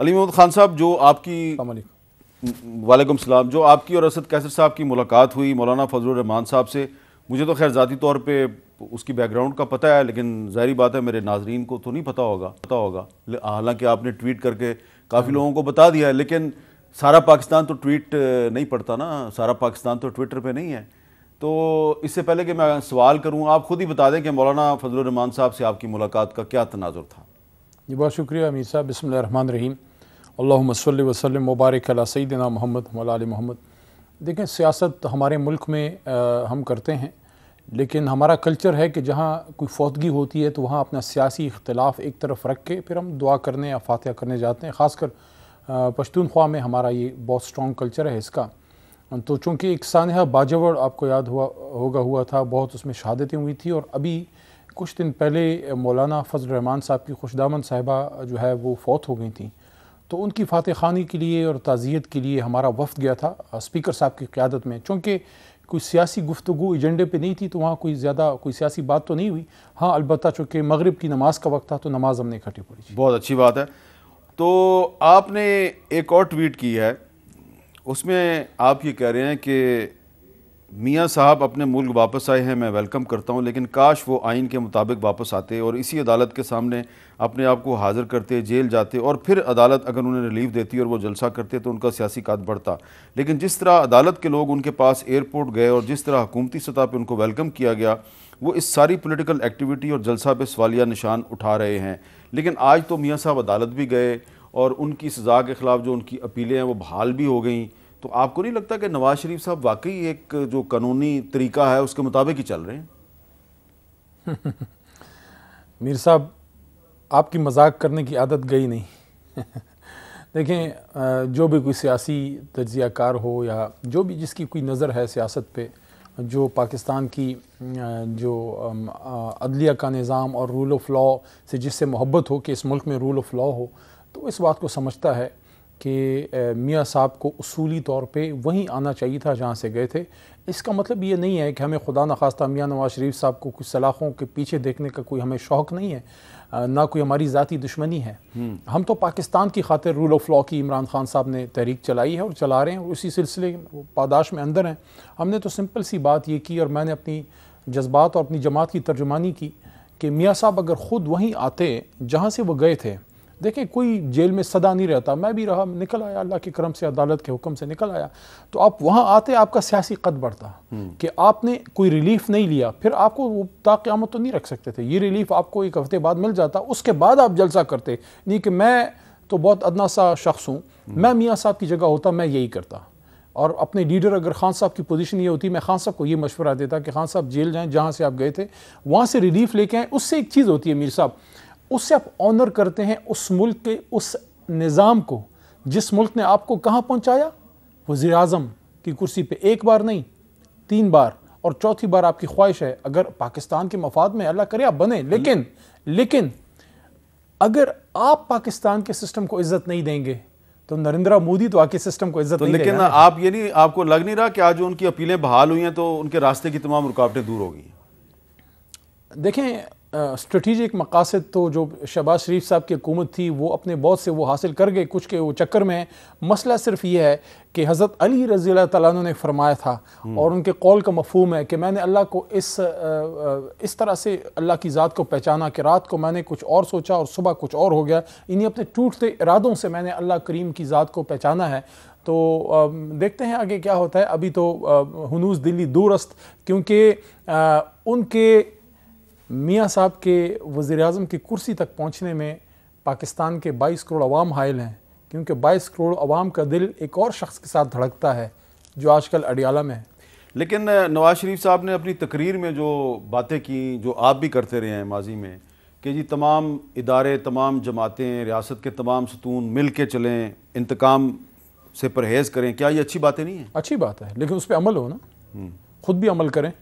अली महमद खान साहब जो आपकी वालेकुम सलाम जो आपकी और असद कैसर साहब की मुलाकात हुई मौलाना रहमान साहब से मुझे तो खैर ज़ाती तौर पर उसकी बैकग्राउंड का पता है लेकिन ज़ाहरी बात है मेरे नाजरीन को तो नहीं पता होगा पता होगा हालांकि आपने ट्वीट करके काफ़ी लोगों को बता दिया है लेकिन सारा पाकिस्तान तो ट्वीट नहीं पड़ता ना सारा पाकिस्तान तो ट्विटर पर नहीं है तो इससे पहले कि मैं सवाल करूँ आप खुद ही बता दें कि मौलाना रहमान साहब से आपकी मुलाकात का क्या तनाजुर था जी बहुत शुक्रिया अमीर साहब रहीम अल्लाम वसलम मुबारक अला सईदिना मोहम्मद मलाल मोहम्मद देखें सियासत हमारे मुल्क में आ, हम करते हैं लेकिन हमारा कल्चर है कि जहाँ कोई फौतगी होती है तो वहाँ अपना सियासी इख्तलाफ एक तरफ रख के फिर हम दुआ करने या फातह करने जाते हैं ख़ासकर पश्तूनख्वा में हमारा ये बहुत स्ट्रॉन्ग कल्चर है इसका तो चूँकि एक सानहा बाजवड़ आपको याद हुआ होगा हुआ था बहुत उसमें शहादतें हुई थी और अभी कुछ दिन पहले मौलाना फजल रहमान साहब की खुशदामन साहिबा जो है वो फौत हो गई थी तो उनकी फ़ातह खानी के लिए और ताज़ियत के लिए हमारा वफद गया था स्पीकर साहब की क्यादत में चूँकि कोई सियासी गुफ्तु एजेंडे पर नहीं थी तो वहाँ कोई ज़्यादा कोई सियासी बात तो नहीं हुई हाँ अलबत् चूँकि मगरब की नमाज का वक्त था तो नमाज हमने इकट्ठी पड़ी थी बहुत अच्छी बात है तो आपने एक और ट्वीट की है उसमें आप ये कह रहे हैं कि मियाँ साहब अपने मुल्क वापस आए हैं मैं वेलकम करता हूँ लेकिन काश वो आइन के मुताबिक वापस आते और इसी अदालत के सामने अपने आप को हाज़िर करते जेल जाते और फिर अदालत अगर उन्हें रिलीफ देती और वो जलसा करते तो उनका सियासी काद बढ़ता लेकिन जिस तरह अदालत के लोग उनके पास एयरपोर्ट गए और जिस तरह हुकूमती सतह पर उनको वेलकम किया गया वो इस सारी पोलिटिकल एक्टिविटी और जलसा पर सवालिया निशान उठा रहे हैं लेकिन आज तो मियाँ साहब अदालत भी गए और उनकी सज़ा के ख़िलाफ़ जो उनकी अपीलें हैं वो बहाल भी हो गई तो आपको नहीं लगता कि नवाज शरीफ साहब वाकई एक जो कानूनी तरीका है उसके मुताबिक ही चल रहे हैं मीर साहब आपकी मजाक करने की आदत गई नहीं देखें जो भी कोई सियासी तजियाकार हो या जो भी जिसकी कोई नज़र है सियासत पे जो पाकिस्तान की जो अदलिया का निज़ाम और रूल ऑफ लॉ से जिससे मोहब्बत हो कि इस मुल्क में रूल ऑफ लॉ हो तो इस बात को समझता है कि मियाँ साहब को असूली तौर पे वहीं आना चाहिए था जहाँ से गए थे इसका मतलब ये नहीं है कि हमें खुदा न खास्ता मियाँ नवाज शरीफ साहब को कुछ सलाखों के पीछे देखने का कोई हमें शौक़ नहीं है ना कोई हमारी ज़ाती दुश्मनी है हम्म। हम तो पाकिस्तान की खातिर रूल ऑफ लॉ की इमरान खान साहब ने तहरीक चलाई है और चला रहे हैं और उसी सिलसिले पादाश में अंदर हैं हमने तो सिंपल सी बात ये की और मैंने अपनी जज्बात और अपनी जमात की तर्जुमानी की कि मियाँ साहब अगर ख़ुद वहीं आते जहाँ से वह गए थे देखें कोई जेल में सदा नहीं रहता मैं भी रहा निकल आया अल्लाह के करम से अदालत के हुक्म से निकल आया तो आप वहाँ आते आपका सियासी कद बढ़ता हम्म। कि आपने कोई रिलीफ नहीं लिया फिर आपको वो ताक़्यामत तो नहीं रख सकते थे ये रिलीफ आपको एक हफ़्ते बाद मिल जाता उसके बाद आप जलसा करते नहीं कि मैं तो बहुत अदना सा शख्स हूँ हम्म। मैं मियाँ साहब की जगह होता मैं यही करता और अपने लीडर अगर खान साहब की पोजीशन ये होती मैं खान साहब को ये मशवरा देता कि खान साहब जेल जाएं जहाँ से आप गए थे वहाँ से रिलीफ लेके आए उससे एक चीज़ होती है मीर साहब उससे आप ऑनर करते हैं उस मुल्क के उस निज़ाम को जिस मुल्क ने आपको कहाँ पहुँचाया वज़ी अजम की कुर्सी पर एक बार नहीं तीन बार और चौथी बार आपकी ख्वाहिश है अगर पाकिस्तान के मफाद में अल्लाह करे आप बने लेकिन लेकिन अगर आप पाकिस्तान के सिस्टम को इज्जत नहीं देंगे तो नरेंद्र मोदी तो आके सिस्टम को इज्जत तो नहीं लेकिन देगा आप ये नहीं आपको लग नहीं रहा कि आज उनकी अपीलें बहाल हुई हैं तो उनके रास्ते की तमाम रुकावटें दूर हो गई देखें स्ट्रेटिजिक मकासद तो जो शहबाज शरीफ साहब की हुकूमत थी वो अपने बहुत से वो हासिल कर गए कुछ के वो चक्कर में मसला सिर्फ ये है कि हज़रत अली रज़ी तु ने फरमाया था हम्म। और उनके कौल का मफहूम है कि मैंने अल्लाह को इस इस तरह से अल्लाह की ज़ात को पहचाना कि रात को मैंने कुछ और सोचा और सुबह कुछ और हो गया इन्हीं अपने टूटते इरादों से मैंने अल्लाह करीम की ज़ात को पहचाना है तो देखते हैं आगे क्या होता है अभी तो हनूज दिल्ली दूरस्त क्योंकि उनके मियाँ साहब के वज़ी अजम की कुर्सी तक पहुँचने में पाकिस्तान के बाईस करोड़ अवाम हायल हैं क्योंकि बाईस करोड़ अवाम का दिल एक और शख्स के साथ धड़कता है जो आजकल अडियाला में है लेकिन नवाज शरीफ साहब ने अपनी तकरीर में जो बातें की जो आप भी करते रहे हैं माजी में कि जी तमाम इदारे तमाम जमातें रियासत के तमाम सतून मिल के चलें इंतकाम से परहेज़ करें क्या ये अच्छी बातें नहीं हैं अच्छी बात है लेकिन उस पर अमल हो ना हम्म। खुद भी अमल करें